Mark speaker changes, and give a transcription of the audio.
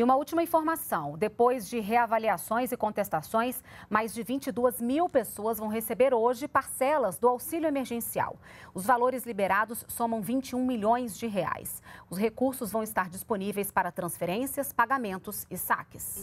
Speaker 1: E uma última informação: depois de reavaliações e contestações, mais de 22 mil pessoas vão receber hoje parcelas do auxílio emergencial. Os valores liberados somam 21 milhões de reais. Os recursos vão estar disponíveis para transferências, pagamentos e saques.